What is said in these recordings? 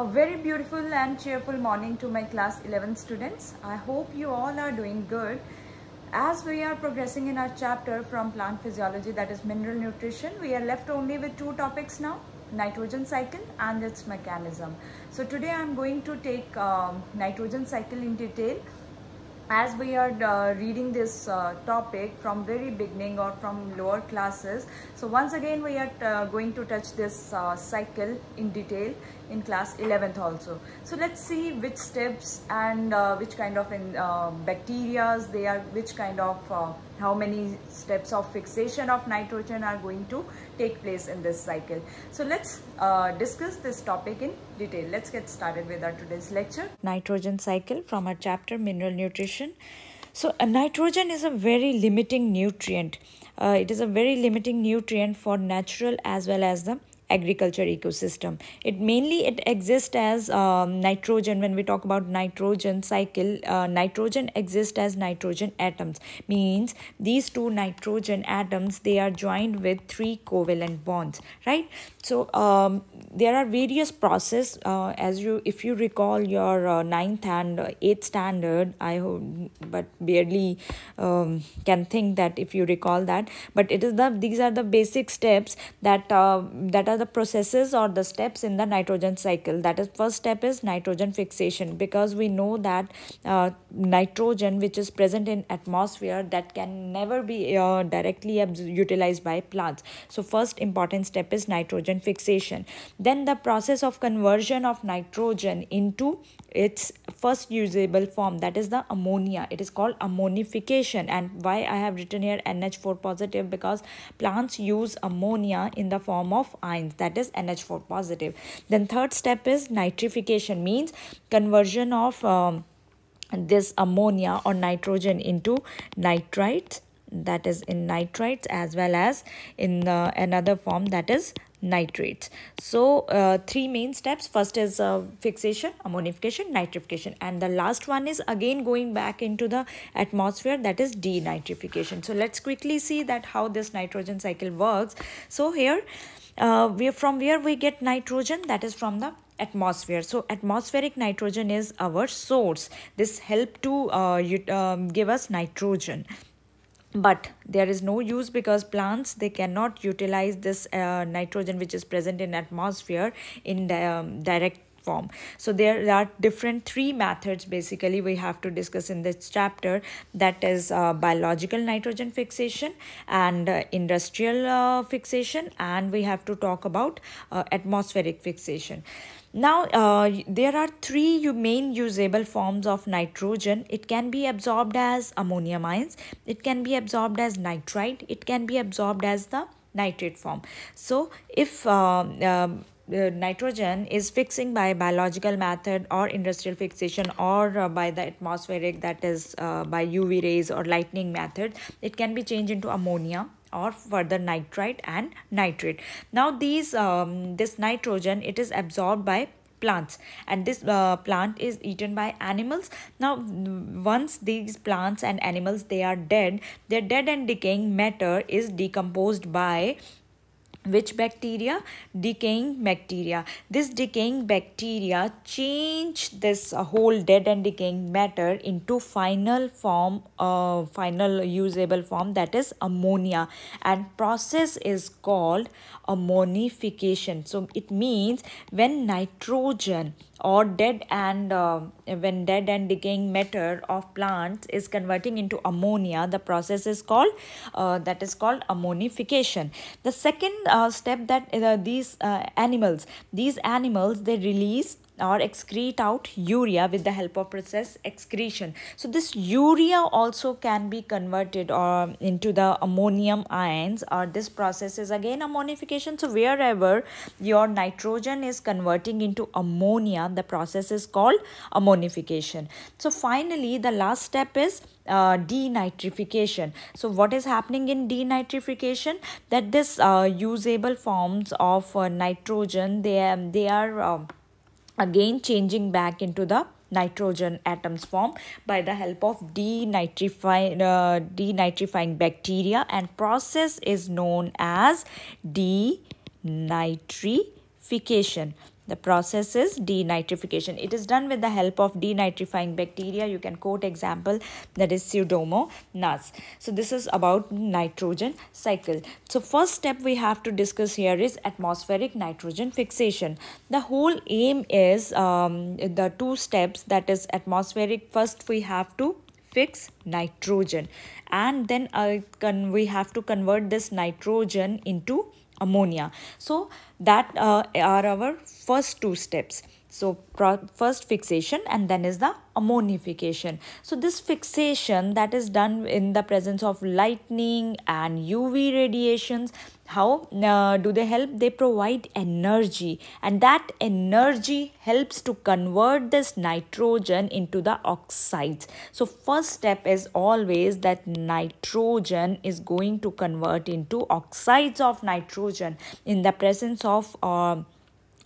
A very beautiful and cheerful morning to my class 11 students. I hope you all are doing good. As we are progressing in our chapter from plant physiology that is mineral nutrition, we are left only with two topics now nitrogen cycle and its mechanism. So today I am going to take um, nitrogen cycle in detail as we are uh, reading this uh, topic from very beginning or from lower classes so once again we are uh, going to touch this uh, cycle in detail in class 11th also. So let's see which steps and uh, which kind of in, uh, bacterias they are, which kind of, uh, how many steps of fixation of nitrogen are going to take place in this cycle. So let's uh, discuss this topic in detail. Let's get started with our today's lecture. Nitrogen cycle from our chapter mineral nutrition. So uh, nitrogen is a very limiting nutrient. Uh, it is a very limiting nutrient for natural as well as the agriculture ecosystem. It mainly it exists as um, nitrogen. When we talk about nitrogen cycle, uh, nitrogen exists as nitrogen atoms. Means these two nitrogen atoms they are joined with three covalent bonds, right? So um, there are various process uh, as you if you recall your uh, ninth and eighth standard. I hope, but barely um, can think that if you recall that. But it is the these are the basic steps that uh, that are are the processes or the steps in the nitrogen cycle that is first step is nitrogen fixation because we know that uh, nitrogen which is present in atmosphere that can never be uh, directly utilized by plants so first important step is nitrogen fixation then the process of conversion of nitrogen into its first usable form that is the ammonia it is called ammonification and why i have written here nh4 positive because plants use ammonia in the form of ions ions that is NH4 positive. Then third step is nitrification means conversion of um, this ammonia or nitrogen into nitrites that is in nitrites as well as in uh, another form that is nitrates so uh, three main steps first is uh, fixation ammonification nitrification and the last one is again going back into the atmosphere that is denitrification so let's quickly see that how this nitrogen cycle works so here uh, we from where we get nitrogen that is from the atmosphere so atmospheric nitrogen is our source this help to uh, you, um, give us nitrogen but there is no use because plants they cannot utilize this uh, nitrogen which is present in atmosphere in the, um, direct form so there are different three methods basically we have to discuss in this chapter that is uh, biological nitrogen fixation and uh, industrial uh, fixation and we have to talk about uh, atmospheric fixation now, uh, there are three main usable forms of nitrogen. It can be absorbed as ammonium ions, it can be absorbed as nitrite, it can be absorbed as the nitrate form. So, if uh, uh, nitrogen is fixing by biological method or industrial fixation or uh, by the atmospheric that is uh, by UV rays or lightning method it can be changed into ammonia or further nitrite and nitrate. Now these um, this nitrogen it is absorbed by plants and this uh, plant is eaten by animals now once these plants and animals they are dead their dead and decaying matter is decomposed by which bacteria decaying bacteria this decaying bacteria change this whole dead and decaying matter into final form uh, final usable form that is ammonia and process is called ammonification so it means when nitrogen or dead and uh, when dead and decaying matter of plants is converting into ammonia the process is called uh, that is called ammonification the second uh, step that uh, these uh, animals these animals they release or excrete out urea with the help of process excretion. So this urea also can be converted or um, into the ammonium ions or this process is again ammonification. So wherever your nitrogen is converting into ammonia, the process is called ammonification. So finally, the last step is uh, denitrification. So what is happening in denitrification? That this uh, usable forms of uh, nitrogen, they, um, they are... Um, again changing back into the nitrogen atoms form by the help of denitrifying, uh, denitrifying bacteria and process is known as denitrification the process is denitrification. It is done with the help of denitrifying bacteria. You can quote example that is Pseudomonas. So this is about nitrogen cycle. So first step we have to discuss here is atmospheric nitrogen fixation. The whole aim is um, the two steps that is atmospheric. First we have to fix nitrogen and then uh, we have to convert this nitrogen into ammonia so that uh, are our first two steps so first fixation and then is the ammonification. So this fixation that is done in the presence of lightning and UV radiations. How uh, do they help? They provide energy and that energy helps to convert this nitrogen into the oxides. So first step is always that nitrogen is going to convert into oxides of nitrogen in the presence of uh,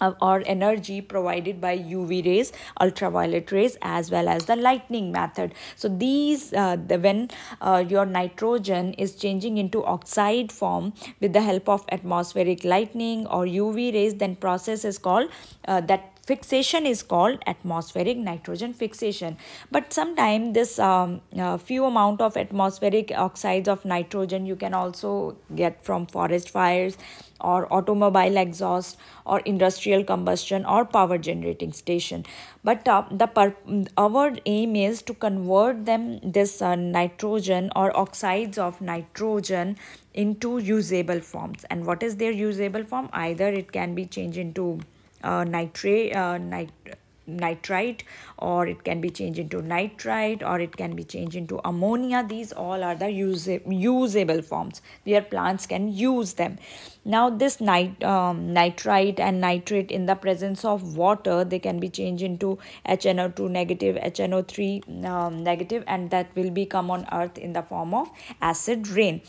or energy provided by UV rays, ultraviolet rays as well as the lightning method. So these uh, the, when uh, your nitrogen is changing into oxide form with the help of atmospheric lightning or UV rays then process is called uh, that fixation is called atmospheric nitrogen fixation. But sometimes this um, uh, few amount of atmospheric oxides of nitrogen you can also get from forest fires or automobile exhaust or industrial combustion or power generating station but uh, the our aim is to convert them this uh, nitrogen or oxides of nitrogen into usable forms and what is their usable form either it can be changed into uh, nitrate uh, nit nitrite or it can be changed into nitrite or it can be changed into ammonia these all are the use usable forms where plants can use them now this nit um, nitrite and nitrate in the presence of water they can be changed into hno2 negative hno3 um, negative, and that will become on earth in the form of acid rain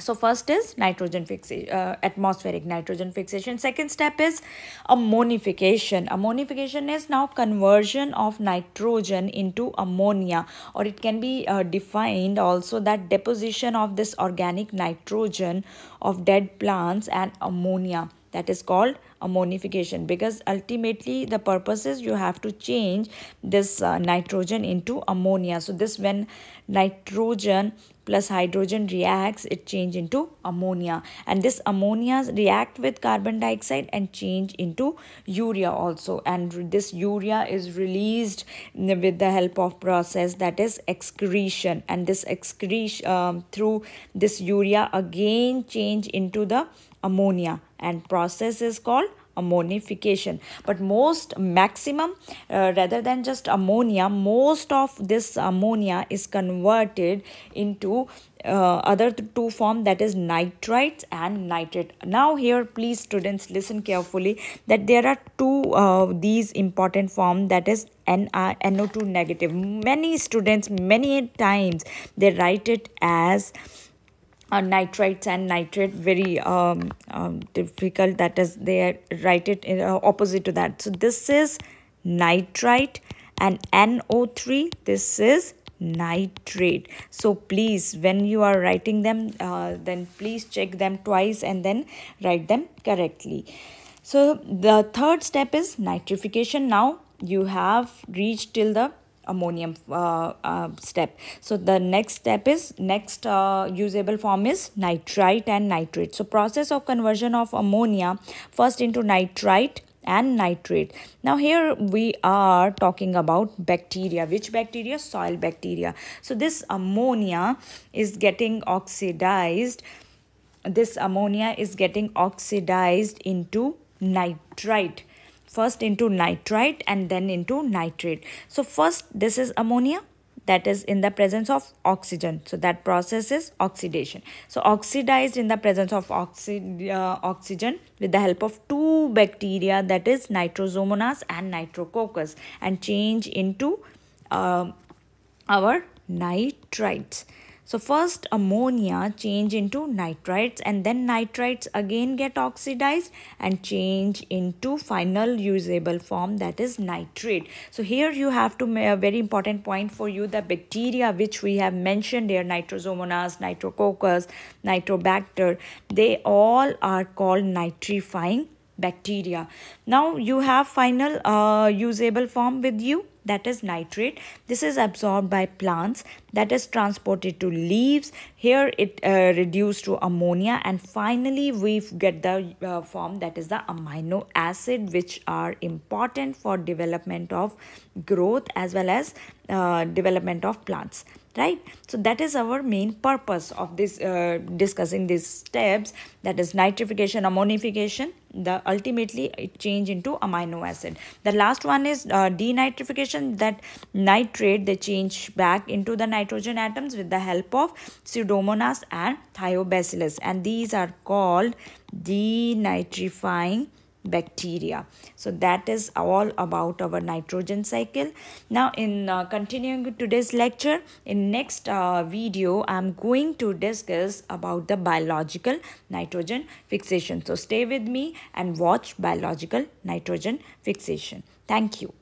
so first is nitrogen fixation, uh, atmospheric nitrogen fixation. Second step is ammonification. Ammonification is now conversion of nitrogen into ammonia or it can be uh, defined also that deposition of this organic nitrogen of dead plants and ammonia that is called ammonification because ultimately the purpose is you have to change this uh, nitrogen into ammonia so this when nitrogen plus hydrogen reacts it change into ammonia and this ammonia react with carbon dioxide and change into urea also and this urea is released with the help of process that is excretion and this excretion um, through this urea again change into the ammonia and process is called ammonification but most maximum uh, rather than just ammonia most of this ammonia is converted into uh, other two form that is nitrites and nitrate now here please students listen carefully that there are two uh, these important form that is NO2 uh, negative many students many times they write it as uh, nitrites and nitrate very um, um, difficult that is they write it in, uh, opposite to that so this is nitrite and NO3 this is nitrate so please when you are writing them uh, then please check them twice and then write them correctly so the third step is nitrification now you have reached till the ammonium uh, uh, step. So the next step is next uh, usable form is nitrite and nitrate. So process of conversion of ammonia first into nitrite and nitrate. Now here we are talking about bacteria. Which bacteria? Soil bacteria. So this ammonia is getting oxidized. This ammonia is getting oxidized into nitrite first into nitrite and then into nitrate. So first this is ammonia that is in the presence of oxygen. So that process is oxidation. So oxidized in the presence of oxy, uh, oxygen with the help of two bacteria that is nitrosomonas and nitrococcus and change into uh, our nitrites. So first ammonia change into nitrites and then nitrites again get oxidized and change into final usable form that is nitrate. So here you have to a very important point for you the bacteria which we have mentioned here nitrosomonas, nitrococcus, nitrobacter they all are called nitrifying bacteria. Now you have final uh, usable form with you that is nitrate this is absorbed by plants that is transported to leaves here it uh, reduced to ammonia and finally we get the uh, form that is the amino acid which are important for development of growth as well as uh, development of plants right so that is our main purpose of this uh, discussing these steps that is nitrification ammonification the ultimately it change into amino acid the last one is uh, denitrification that nitrate they change back into the nitrogen atoms with the help of pseudomonas and thiobacillus and these are called denitrifying bacteria so that is all about our nitrogen cycle now in uh, continuing today's lecture in next uh, video i'm going to discuss about the biological nitrogen fixation so stay with me and watch biological nitrogen fixation thank you